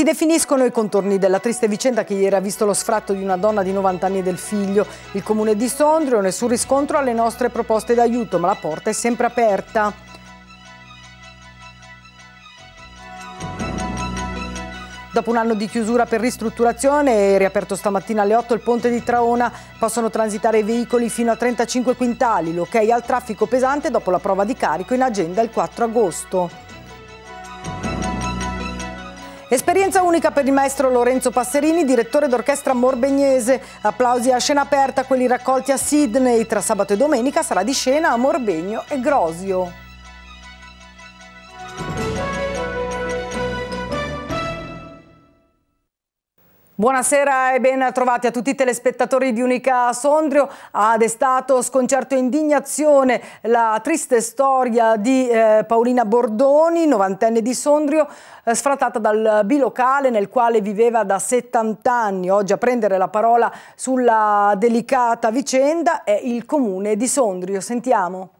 Si definiscono i contorni della triste vicenda che ieri ha visto lo sfratto di una donna di 90 anni e del figlio. Il comune di Sondrio, nessun riscontro alle nostre proposte d'aiuto, ma la porta è sempre aperta. Dopo un anno di chiusura per ristrutturazione, è riaperto stamattina alle 8 il ponte di Traona, possono transitare i veicoli fino a 35 quintali, l'ok al traffico pesante dopo la prova di carico in agenda il 4 agosto. Esperienza unica per il maestro Lorenzo Passerini, direttore d'orchestra morbegnese. Applausi a scena aperta, quelli raccolti a Sydney. Tra sabato e domenica sarà di scena a Morbegno e Grosio. Buonasera e ben trovati a tutti i telespettatori di Unica Sondrio. Ha destato sconcerto e indignazione la triste storia di eh, Paolina Bordoni, novantenne di Sondrio, eh, sfrattata dal bilocale nel quale viveva da 70 anni. Oggi a prendere la parola sulla delicata vicenda è il comune di Sondrio. Sentiamo.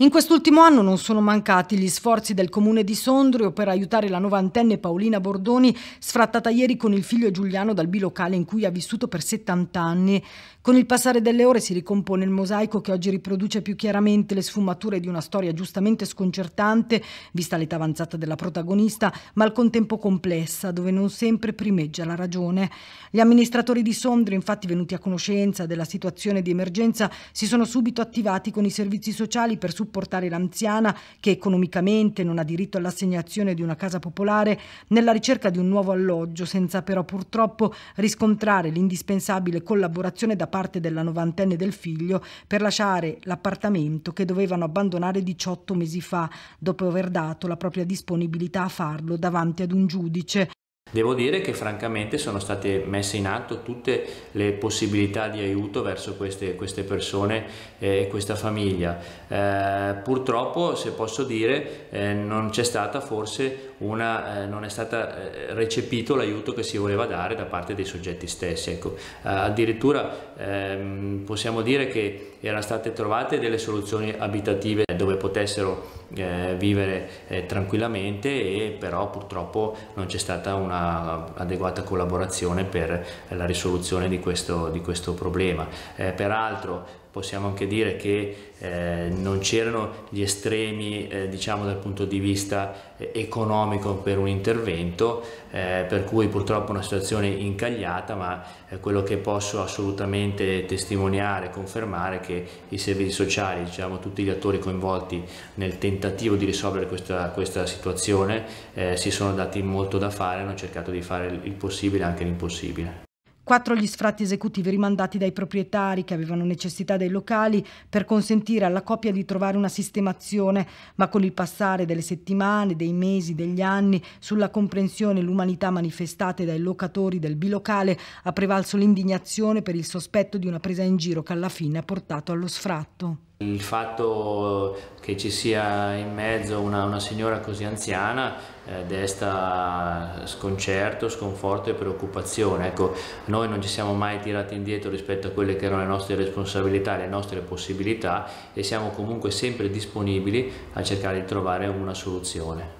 In quest'ultimo anno non sono mancati gli sforzi del comune di Sondrio per aiutare la novantenne Paolina Bordoni, sfrattata ieri con il figlio Giuliano dal bilocale in cui ha vissuto per 70 anni. Con il passare delle ore si ricompone il mosaico che oggi riproduce più chiaramente le sfumature di una storia giustamente sconcertante, vista l'età avanzata della protagonista, ma al contempo complessa, dove non sempre primeggia la ragione. Gli amministratori di Sondrio, infatti venuti a conoscenza della situazione di emergenza, si sono subito attivati con i servizi sociali per supportare supportare l'anziana che economicamente non ha diritto all'assegnazione di una casa popolare nella ricerca di un nuovo alloggio, senza però purtroppo riscontrare l'indispensabile collaborazione da parte della novantenne del figlio per lasciare l'appartamento che dovevano abbandonare 18 mesi fa, dopo aver dato la propria disponibilità a farlo davanti ad un giudice. Devo dire che francamente sono state messe in atto tutte le possibilità di aiuto verso queste, queste persone eh, e questa famiglia. Eh, purtroppo, se posso dire, eh, non c'è stata forse una, eh, non è stato eh, recepito l'aiuto che si voleva dare da parte dei soggetti stessi. Ecco, eh, addirittura ehm, possiamo dire che erano state trovate delle soluzioni abitative dove potessero eh, vivere eh, tranquillamente e però purtroppo non c'è stata un'adeguata collaborazione per la risoluzione di questo, di questo problema. Eh, peraltro possiamo anche dire che eh, non c'erano gli estremi eh, diciamo dal punto di vista eh, economico per un intervento eh, per cui purtroppo è una situazione incagliata ma eh, quello che posso assolutamente testimoniare confermare è che i servizi sociali diciamo tutti gli attori coinvolti nel tentativo di risolvere questa, questa situazione eh, si sono dati molto da fare hanno cercato di fare il possibile e anche l'impossibile quattro gli sfratti esecutivi rimandati dai proprietari che avevano necessità dei locali per consentire alla coppia di trovare una sistemazione, ma con il passare delle settimane, dei mesi, degli anni, sulla comprensione e l'umanità manifestate dai locatori del bilocale ha prevalso l'indignazione per il sospetto di una presa in giro che alla fine ha portato allo sfratto. Il fatto che ci sia in mezzo una, una signora così anziana eh, desta sconcerto, sconforto e preoccupazione. Ecco, noi non ci siamo mai tirati indietro rispetto a quelle che erano le nostre responsabilità, le nostre possibilità e siamo comunque sempre disponibili a cercare di trovare una soluzione.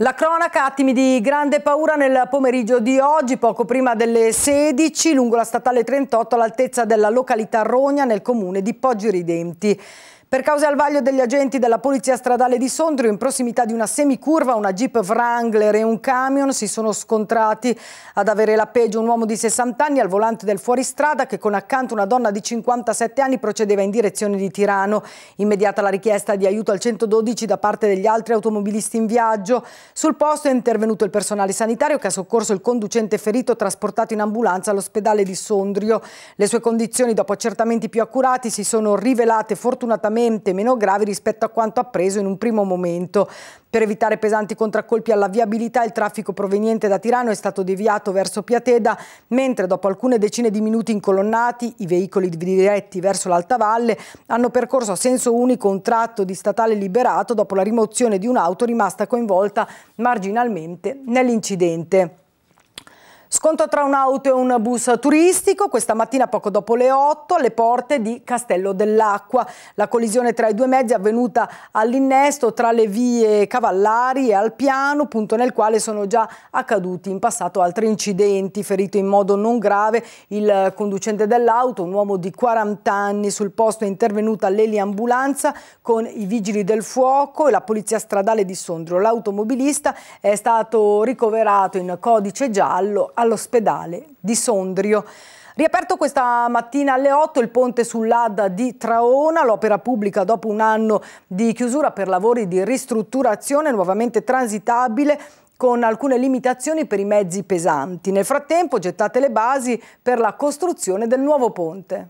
La cronaca, attimi di grande paura nel pomeriggio di oggi, poco prima delle 16, lungo la statale 38 all'altezza della località Rogna nel comune di Poggio Ridenti. Per cause al vaglio degli agenti della Polizia Stradale di Sondrio, in prossimità di una semicurva, una Jeep Wrangler e un camion si sono scontrati ad avere la peggio un uomo di 60 anni al volante del fuoristrada che con accanto una donna di 57 anni procedeva in direzione di Tirano. Immediata la richiesta di aiuto al 112 da parte degli altri automobilisti in viaggio. Sul posto è intervenuto il personale sanitario che ha soccorso il conducente ferito trasportato in ambulanza all'ospedale di Sondrio. Le sue condizioni, dopo accertamenti più accurati, si sono rivelate fortunatamente decisamente meno gravi rispetto a quanto appreso in un primo momento. Per evitare pesanti contraccolpi alla viabilità, il traffico proveniente da Tirano è stato deviato verso Piateda, mentre dopo alcune decine di minuti incolonnati, i veicoli diretti verso l'Alta Valle hanno percorso a senso unico un tratto di statale liberato dopo la rimozione di un'auto rimasta coinvolta marginalmente nell'incidente. Scontro tra un'auto e un bus turistico questa mattina poco dopo le 8 alle porte di Castello dell'Acqua. La collisione tra i due mezzi è avvenuta all'innesto tra le vie Cavallari e Alpiano, punto nel quale sono già accaduti in passato altri incidenti. Ferito in modo non grave il conducente dell'auto, un uomo di 40 anni. Sul posto è intervenuta l'eliambulanza con i vigili del fuoco e la polizia stradale di Sondrio. L'automobilista è stato ricoverato in codice giallo al all'ospedale di Sondrio. Riaperto questa mattina alle 8 il ponte sull'Adda di Traona, l'opera pubblica dopo un anno di chiusura per lavori di ristrutturazione nuovamente transitabile con alcune limitazioni per i mezzi pesanti. Nel frattempo gettate le basi per la costruzione del nuovo ponte.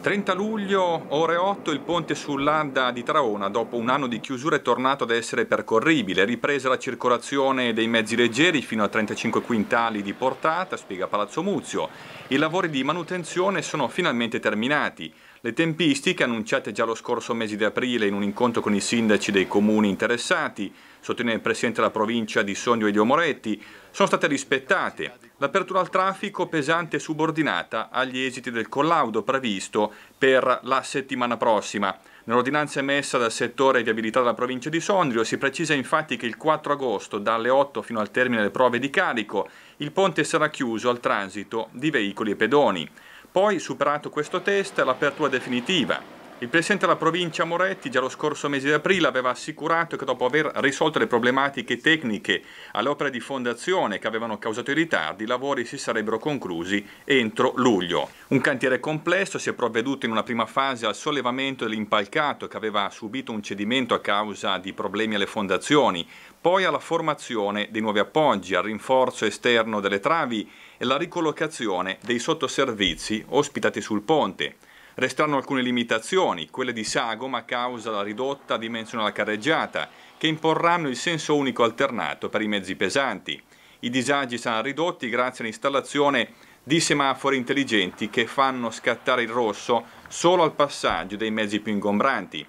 30 luglio, ore 8, il ponte sull'Adda di Traona, dopo un anno di chiusura, è tornato ad essere percorribile. Ripresa la circolazione dei mezzi leggeri fino a 35 quintali di portata, spiega Palazzo Muzio. I lavori di manutenzione sono finalmente terminati. Le tempistiche, annunciate già lo scorso mese di aprile in un incontro con i sindaci dei comuni interessati, sottolinea il Presidente della provincia di Sogno di Omoretti, sono state rispettate. L'apertura al traffico pesante e subordinata agli esiti del collaudo previsto per la settimana prossima. Nell'ordinanza emessa dal settore viabilità della provincia di Sondrio si precisa infatti che il 4 agosto, dalle 8 fino al termine delle prove di carico, il ponte sarà chiuso al transito di veicoli e pedoni. Poi, superato questo test, l'apertura definitiva. Il presidente della provincia Moretti già lo scorso mese di aprile aveva assicurato che dopo aver risolto le problematiche tecniche all'opera di fondazione che avevano causato i ritardi, i lavori si sarebbero conclusi entro luglio. Un cantiere complesso si è provveduto in una prima fase al sollevamento dell'impalcato che aveva subito un cedimento a causa di problemi alle fondazioni, poi alla formazione dei nuovi appoggi, al rinforzo esterno delle travi e la ricollocazione dei sottoservizi ospitati sul ponte. Restano alcune limitazioni, quelle di sagoma a causa della ridotta dimensione della carreggiata, che imporranno il senso unico alternato per i mezzi pesanti. I disagi saranno ridotti grazie all'installazione di semafori intelligenti che fanno scattare il rosso solo al passaggio dei mezzi più ingombranti.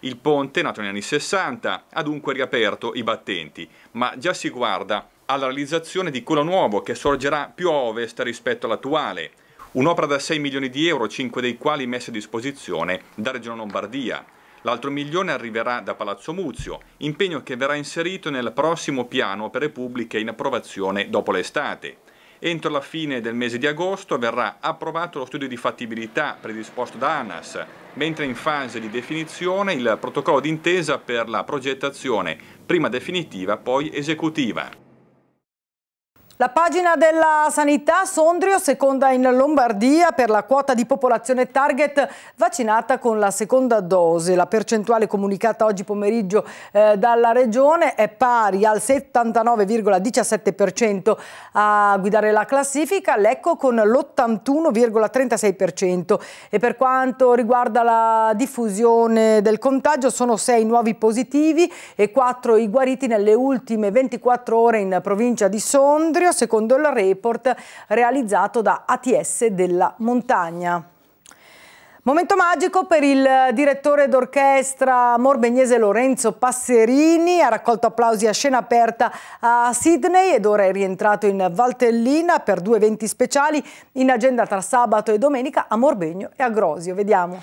Il ponte, nato negli anni 60, ha dunque riaperto i battenti, ma già si guarda alla realizzazione di quello nuovo che sorgerà più a ovest rispetto all'attuale, un'opera da 6 milioni di euro, 5 dei quali messi a disposizione da Regione Lombardia. L'altro milione arriverà da Palazzo Muzio, impegno che verrà inserito nel prossimo piano opere pubbliche in approvazione dopo l'estate. Entro la fine del mese di agosto verrà approvato lo studio di fattibilità predisposto da ANAS, mentre in fase di definizione il protocollo d'intesa per la progettazione, prima definitiva poi esecutiva. La pagina della sanità, Sondrio, seconda in Lombardia per la quota di popolazione target vaccinata con la seconda dose. La percentuale comunicata oggi pomeriggio eh, dalla regione è pari al 79,17% a guidare la classifica, l'Ecco con l'81,36% e per quanto riguarda la diffusione del contagio sono 6 nuovi positivi e quattro i guariti nelle ultime 24 ore in provincia di Sondrio Calabria, secondo il report realizzato da ATS della Montagna. Momento magico per il direttore d'orchestra morbegnese Lorenzo Passerini, ha raccolto applausi a scena aperta a Sydney ed ora è rientrato in Valtellina per due eventi speciali in agenda tra sabato e domenica a Morbegno e a Grosio. Vediamo.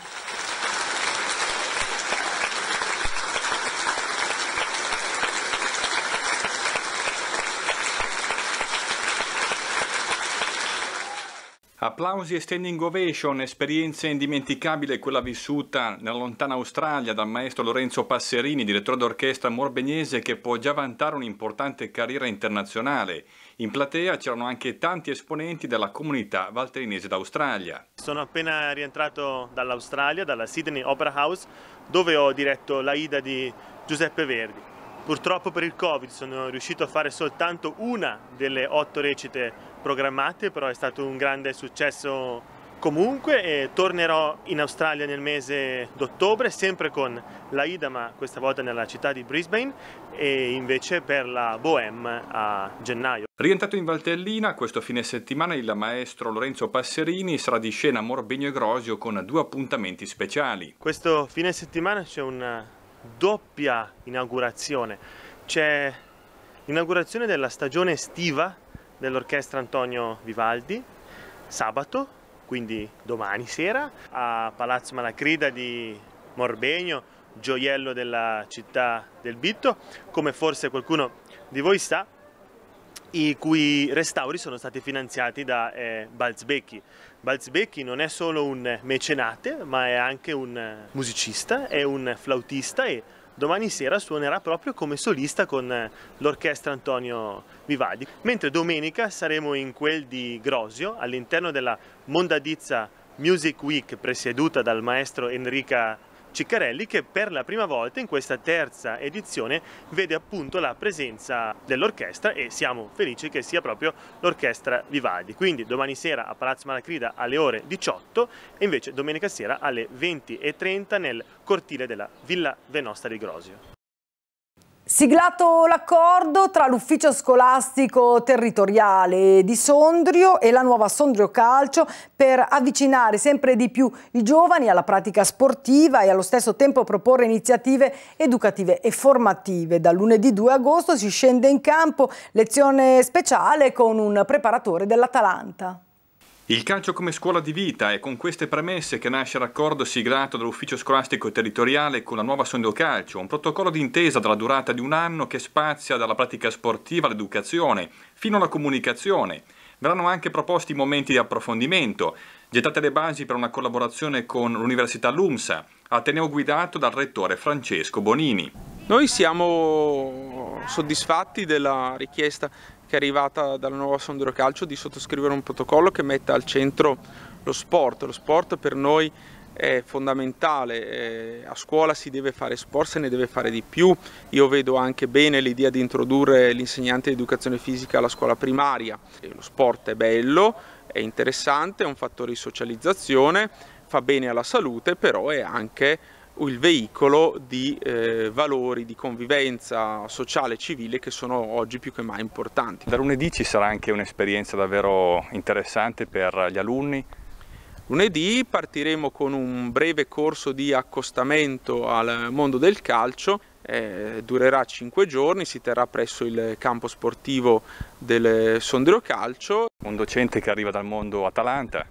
Applausi e standing ovation, esperienza indimenticabile quella vissuta nella lontana Australia dal maestro Lorenzo Passerini, direttore d'orchestra morbegnese che può già vantare un'importante carriera internazionale. In platea c'erano anche tanti esponenti della comunità valterinese d'Australia. Sono appena rientrato dall'Australia, dalla Sydney Opera House, dove ho diretto l'Aida di Giuseppe Verdi. Purtroppo per il Covid sono riuscito a fare soltanto una delle otto recite programmate, però è stato un grande successo comunque e tornerò in Australia nel mese d'ottobre sempre con l'AIDA ma questa volta nella città di Brisbane e invece per la Bohème a gennaio. Rientrato in Valtellina, questo fine settimana il maestro Lorenzo Passerini sarà di scena a Morbegno e Grosio con due appuntamenti speciali. Questo fine settimana c'è una doppia inaugurazione, c'è l'inaugurazione della stagione estiva dell'orchestra Antonio Vivaldi sabato, quindi domani sera, a Palazzo Malacrida di Morbegno, gioiello della città del Bitto, come forse qualcuno di voi sa, i cui restauri sono stati finanziati da eh, Balzbecchi. Balzbecchi non è solo un mecenate, ma è anche un musicista, è un flautista e domani sera suonerà proprio come solista con eh, l'orchestra Antonio Vivaldi, mentre domenica saremo in quel di Grosio all'interno della Mondadizza Music Week presieduta dal maestro Enrica Ciccarelli che per la prima volta in questa terza edizione vede appunto la presenza dell'orchestra e siamo felici che sia proprio l'orchestra Vivaldi. Quindi domani sera a Palazzo Malacrida alle ore 18 e invece domenica sera alle 20.30 nel cortile della Villa Venosta di Grosio. Siglato l'accordo tra l'ufficio scolastico territoriale di Sondrio e la nuova Sondrio Calcio per avvicinare sempre di più i giovani alla pratica sportiva e allo stesso tempo proporre iniziative educative e formative. Dal lunedì 2 agosto si scende in campo, lezione speciale con un preparatore dell'Atalanta. Il calcio come scuola di vita è con queste premesse che nasce l'accordo siglato dall'Ufficio Scolastico Territoriale con la nuova Sondo Calcio, un protocollo d'intesa dalla durata di un anno che spazia dalla pratica sportiva all'educazione, fino alla comunicazione. Verranno anche proposti momenti di approfondimento, gettate le basi per una collaborazione con l'Università LUMSA, ateneo guidato dal rettore Francesco Bonini. Noi siamo soddisfatti della richiesta che è arrivata dalla nuova Sondrio Calcio di sottoscrivere un protocollo che metta al centro lo sport. Lo sport per noi è fondamentale, eh, a scuola si deve fare sport, se ne deve fare di più. Io vedo anche bene l'idea di introdurre l'insegnante di educazione fisica alla scuola primaria. Eh, lo sport è bello, è interessante, è un fattore di socializzazione, fa bene alla salute, però è anche il veicolo di eh, valori di convivenza sociale e civile che sono oggi più che mai importanti. Da lunedì ci sarà anche un'esperienza davvero interessante per gli alunni. Lunedì partiremo con un breve corso di accostamento al mondo del calcio eh, durerà 5 giorni, si terrà presso il campo sportivo del Sondrio Calcio. Un docente che arriva dal mondo Atalanta,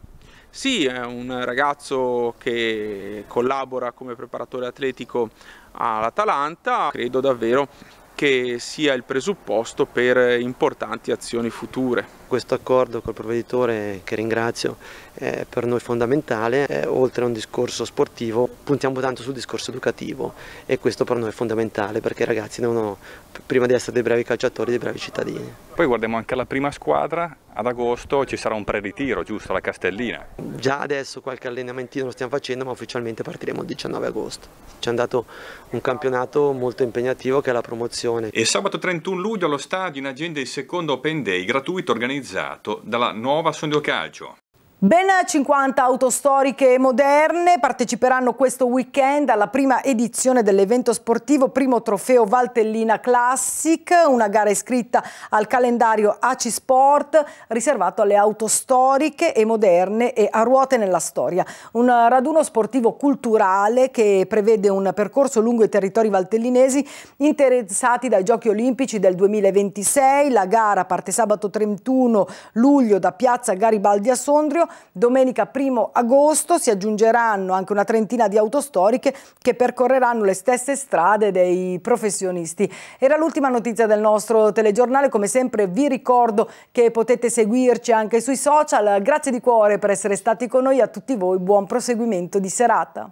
sì, è un ragazzo che collabora come preparatore atletico all'Atalanta, credo davvero che sia il presupposto per importanti azioni future. Questo accordo col provveditore, che ringrazio, è per noi fondamentale, oltre a un discorso sportivo puntiamo tanto sul discorso educativo e questo per noi è fondamentale perché i ragazzi devono, prima di essere dei bravi calciatori, dei bravi cittadini. Poi guardiamo anche la prima squadra, ad agosto ci sarà un pre-ritiro, giusto, alla Castellina? Già adesso qualche allenamentino lo stiamo facendo ma ufficialmente partiremo il 19 agosto. Ci è andato un campionato molto impegnativo che è la promozione. E sabato 31 luglio allo stadio in agenda il secondo Open Day gratuito organizzato organizzato dalla Nuova Sondrio Calcio. Ben 50 auto storiche e moderne parteciperanno questo weekend alla prima edizione dell'evento sportivo Primo Trofeo Valtellina Classic, una gara iscritta al calendario AC Sport riservato alle auto storiche e moderne e a ruote nella storia. Un raduno sportivo culturale che prevede un percorso lungo i territori valtellinesi interessati dai Giochi Olimpici del 2026. La gara parte sabato 31 luglio da Piazza Garibaldi a Sondrio Domenica 1 agosto si aggiungeranno anche una trentina di autostoriche che percorreranno le stesse strade dei professionisti. Era l'ultima notizia del nostro telegiornale, come sempre vi ricordo che potete seguirci anche sui social. Grazie di cuore per essere stati con noi, a tutti voi buon proseguimento di serata.